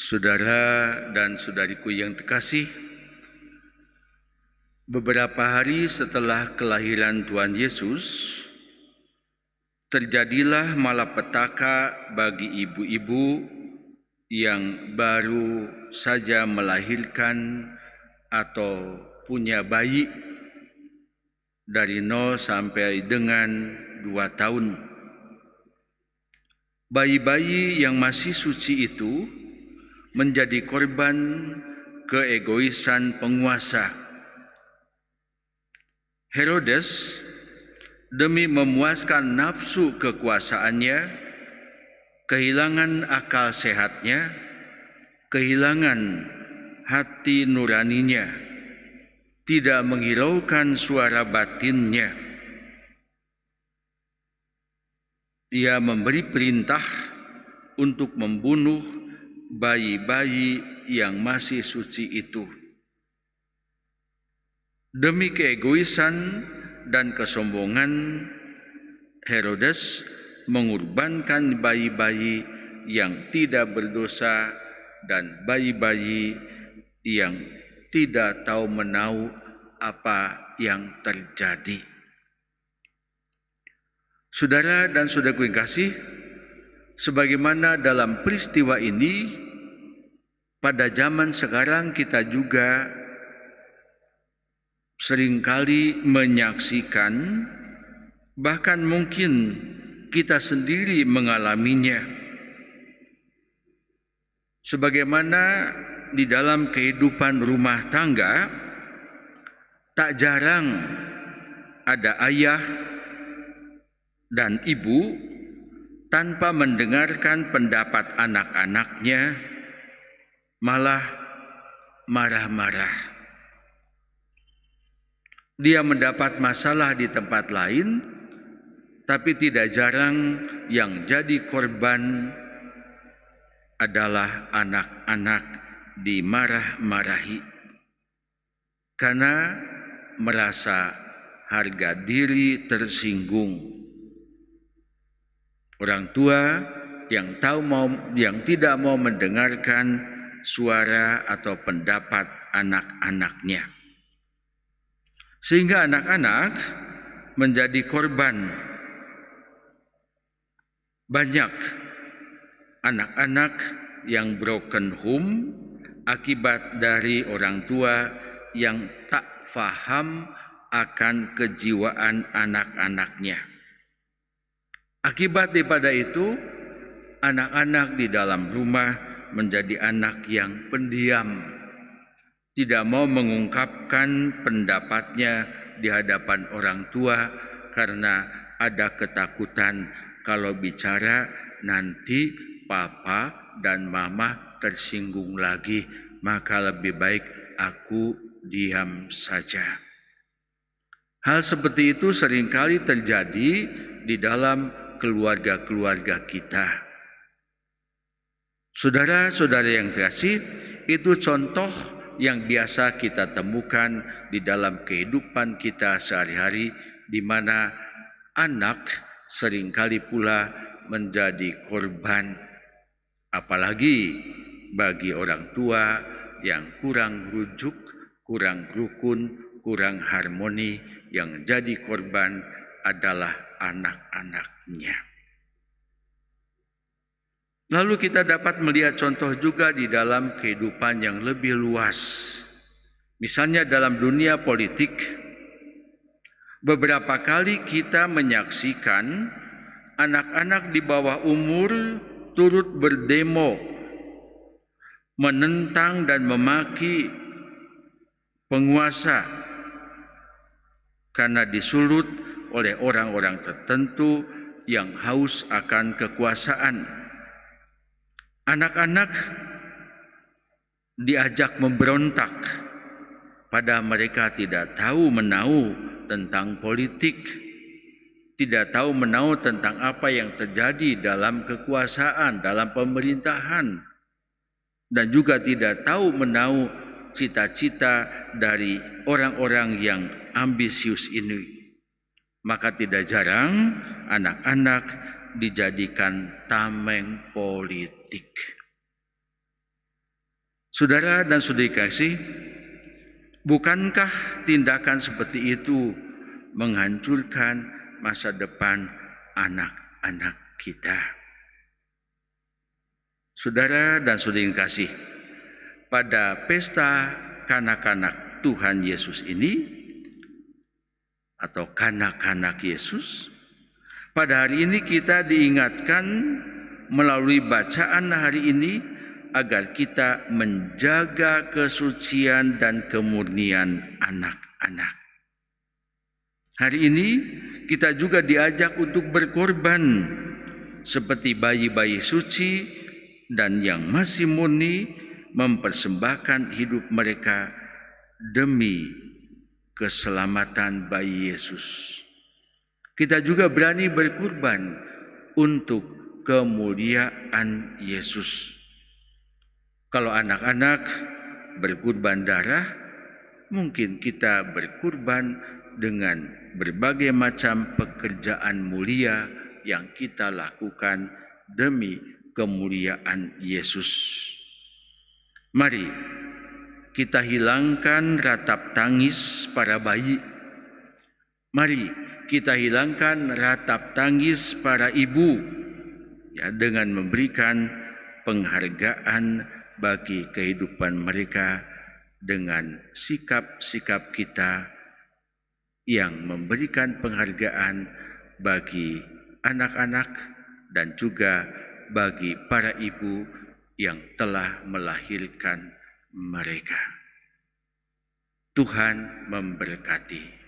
Saudara dan saudariku yang terkasih, beberapa hari setelah kelahiran Tuhan Yesus, terjadilah malapetaka bagi ibu-ibu yang baru saja melahirkan atau punya bayi dari 0 sampai dengan dua tahun. Bayi-bayi yang masih suci itu menjadi korban keegoisan penguasa. Herodes demi memuaskan nafsu kekuasaannya, kehilangan akal sehatnya, kehilangan hati nuraninya, tidak menghiraukan suara batinnya. Ia memberi perintah untuk membunuh bayi-bayi yang masih suci itu. Demi keegoisan dan kesombongan, Herodes mengorbankan bayi-bayi yang tidak berdosa dan bayi-bayi yang tidak tahu menau apa yang terjadi. Saudara dan saudaraku yang kasih, sebagaimana dalam peristiwa ini pada zaman sekarang kita juga seringkali menyaksikan bahkan mungkin kita sendiri mengalaminya sebagaimana di dalam kehidupan rumah tangga tak jarang ada ayah dan ibu tanpa mendengarkan pendapat anak-anaknya, malah marah-marah. Dia mendapat masalah di tempat lain, tapi tidak jarang yang jadi korban adalah anak-anak dimarah-marahi karena merasa harga diri tersinggung. Orang tua yang tahu mau yang tidak mau mendengarkan suara atau pendapat anak-anaknya. Sehingga anak-anak menjadi korban banyak anak-anak yang broken home akibat dari orang tua yang tak faham akan kejiwaan anak-anaknya. Akibat daripada itu, anak-anak di dalam rumah menjadi anak yang pendiam, tidak mau mengungkapkan pendapatnya di hadapan orang tua karena ada ketakutan kalau bicara nanti papa dan mama tersinggung lagi, maka lebih baik aku diam saja. Hal seperti itu seringkali terjadi di dalam keluarga-keluarga kita. Saudara-saudara yang terkasih, itu contoh yang biasa kita temukan di dalam kehidupan kita sehari-hari di mana anak seringkali pula menjadi korban apalagi bagi orang tua yang kurang rujuk, kurang rukun, kurang harmoni yang jadi korban adalah anak-anaknya. Lalu kita dapat melihat contoh juga di dalam kehidupan yang lebih luas. Misalnya dalam dunia politik, beberapa kali kita menyaksikan anak-anak di bawah umur turut berdemo menentang dan memaki penguasa karena disulut oleh orang-orang tertentu yang haus akan kekuasaan. Anak-anak diajak memberontak, pada mereka tidak tahu menahu tentang politik, tidak tahu menahu tentang apa yang terjadi dalam kekuasaan, dalam pemerintahan, dan juga tidak tahu menahu cita-cita dari orang-orang yang ambisius ini. Maka tidak jarang anak-anak dijadikan tameng politik. Saudara dan saudari kasih, bukankah tindakan seperti itu menghancurkan masa depan anak-anak kita? Saudara dan saudari kasih, pada pesta kanak-kanak Tuhan Yesus ini, atau kanak-kanak Yesus. Pada hari ini kita diingatkan melalui bacaan hari ini agar kita menjaga kesucian dan kemurnian anak-anak. Hari ini kita juga diajak untuk berkorban seperti bayi-bayi suci dan yang masih murni mempersembahkan hidup mereka demi keselamatan bayi Yesus. Kita juga berani berkurban untuk kemuliaan Yesus. Kalau anak-anak berkurban darah, mungkin kita berkurban dengan berbagai macam pekerjaan mulia yang kita lakukan demi kemuliaan Yesus. Mari kita hilangkan ratap tangis para bayi. Mari kita hilangkan ratap tangis para ibu ya dengan memberikan penghargaan bagi kehidupan mereka dengan sikap-sikap kita yang memberikan penghargaan bagi anak-anak dan juga bagi para ibu yang telah melahirkan mereka. Tuhan memberkati.